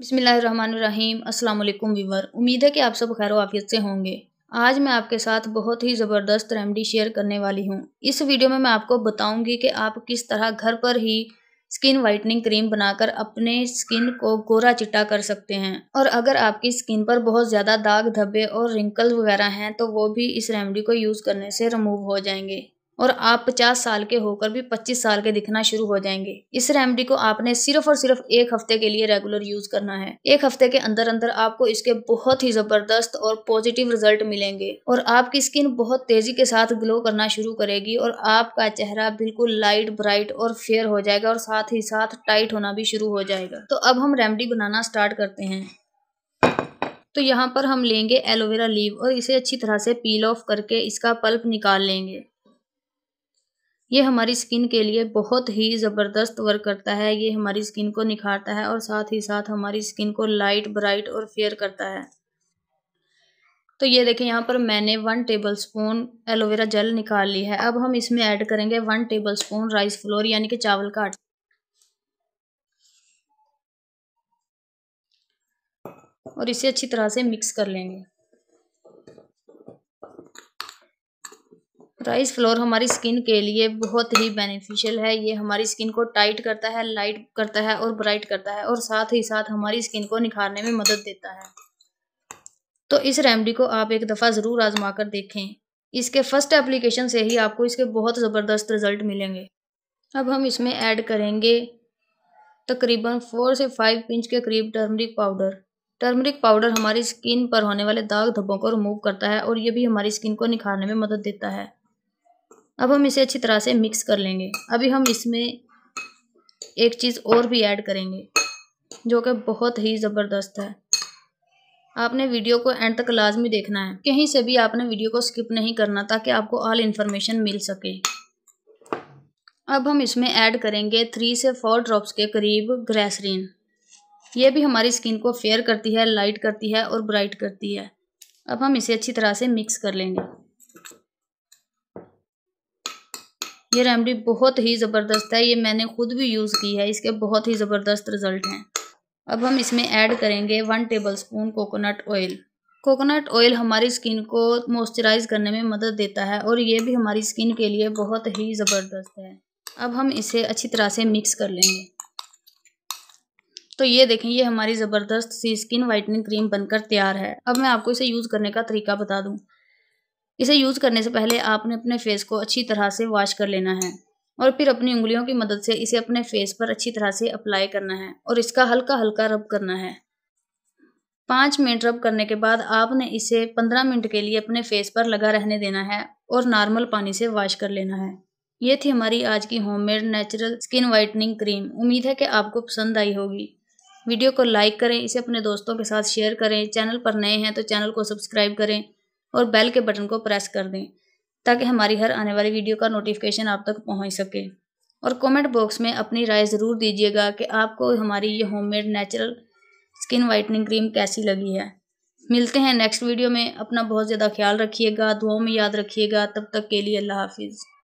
अस्सलाम वालेकुम विवर उम्मीद है कि आप सब खैर वाफियत से होंगे आज मैं आपके साथ बहुत ही ज़बरदस्त रेमडी शेयर करने वाली हूँ इस वीडियो में मैं आपको बताऊँगी कि आप किस तरह घर पर ही स्किन वाइटनिंग क्रीम बनाकर अपने स्किन को गोरा चिट्टा कर सकते हैं और अगर आपकी स्किन पर बहुत ज़्यादा दाग धब्बे और रिंकल वगैरह हैं तो वो भी इस रेमडी को यूज़ करने से रिमूव हो जाएंगे और आप पचास साल के होकर भी पच्चीस साल के दिखना शुरू हो जाएंगे इस रेमेडी को आपने सिर्फ और सिर्फ एक हफ्ते के लिए रेगुलर यूज करना है एक हफ्ते के अंदर अंदर आपको इसके बहुत ही जबरदस्त और पॉजिटिव रिजल्ट मिलेंगे और आपकी स्किन बहुत तेजी के साथ ग्लो करना शुरू करेगी और आपका चेहरा बिल्कुल लाइट ब्राइट और फेयर हो जाएगा और साथ ही साथ टाइट होना भी शुरू हो जाएगा तो अब हम रेमेडी बनाना स्टार्ट करते हैं तो यहाँ पर हम लेंगे एलोवेरा लीव और इसे अच्छी तरह से पील ऑफ करके इसका पल्प निकाल लेंगे ये हमारी स्किन के लिए बहुत ही ज़बरदस्त वर्क करता है ये हमारी स्किन को निखारता है और साथ ही साथ हमारी स्किन को लाइट ब्राइट और फेयर करता है तो ये देखें यहाँ पर मैंने one tablespoon aloe vera gel निकाल ली है अब हम इसमें ऐड करेंगे one tablespoon rice flour यानी कि चावल का आटा और इसे अच्छी तरह से मिक्स कर लेंगे राइस फ्लोर हमारी स्किन के लिए बहुत ही बेनिफिशियल है ये हमारी स्किन को टाइट करता है लाइट करता है और ब्राइट करता है और साथ ही साथ हमारी स्किन को निखारने में मदद देता है तो इस रेमडी को आप एक दफ़ा ज़रूर आजमा कर देखें इसके फर्स्ट एप्लीकेशन से ही आपको इसके बहुत ज़बरदस्त रिज़ल्ट मिलेंगे अब हम इसमें ऐड करेंगे तकरीबन फोर से फाइव इंच के करीब टर्मरिक पाउडर टर्मरिक पाउडर हमारी स्किन पर होने वाले दाग धब्बों को रिमूव करता है और ये भी हमारी स्किन को निखारने में मदद देता है अब हम इसे अच्छी तरह से मिक्स कर लेंगे अभी हम इसमें एक चीज़ और भी ऐड करेंगे जो कि बहुत ही ज़बरदस्त है आपने वीडियो को एंड तक लाजमी देखना है कहीं से भी आपने वीडियो को स्किप नहीं करना ताकि आपको ऑल इन्फॉर्मेशन मिल सके अब हम इसमें ऐड करेंगे थ्री से फोर ड्रॉप्स के करीब ग्रेसरीन ये भी हमारी स्किन को फेयर करती है लाइट करती है और ब्राइट करती है अब हम इसे अच्छी तरह से मिक्स कर लेंगे ये रेमडी बहुत ही ज़बरदस्त है ये मैंने खुद भी यूज़ की है इसके बहुत ही ज़बरदस्त रिज़ल्ट हैं अब हम इसमें ऐड करेंगे one tablespoon coconut oil coconut oil हमारी स्किन को मॉइस्चराइज करने में मदद देता है और ये भी हमारी स्किन के लिए बहुत ही ज़बरदस्त है अब हम इसे अच्छी तरह से मिक्स कर लेंगे तो ये देखें ये हमारी ज़बरदस्त सी स्किन वाइटनिंग क्रीम बनकर तैयार है अब मैं आपको इसे यूज़ करने का तरीका बता दूँ इसे यूज़ करने से पहले आपने अपने फेस को अच्छी तरह से वॉश कर लेना है और फिर अपनी उंगलियों की मदद से इसे अपने फेस पर अच्छी तरह से अप्लाई करना है और इसका हल्का हल्का रब करना है पाँच मिनट रब करने के बाद आपने इसे पंद्रह मिनट के लिए अपने फेस पर लगा रहने देना है और नॉर्मल पानी से वॉश कर लेना है ये थी हमारी आज की homemade natural skin whitening cream उम्मीद है कि आपको पसंद आई होगी वीडियो को लाइक करें इसे अपने दोस्तों के साथ शेयर करें चैनल पर नए हैं तो चैनल को सब्सक्राइब करें और बेल के बटन को प्रेस कर दें ताकि हमारी हर आने वाली वीडियो का नोटिफिकेशन आप तक पहुंच सके और कमेंट बॉक्स में अपनी राय ज़रूर दीजिएगा कि आपको हमारी ये homemade natural skin whitening cream कैसी लगी है मिलते हैं नेक्स्ट वीडियो में अपना बहुत ज़्यादा ख्याल रखिएगा दुआओं में याद रखिएगा तब तक के लिए अल्लाह हाफिज़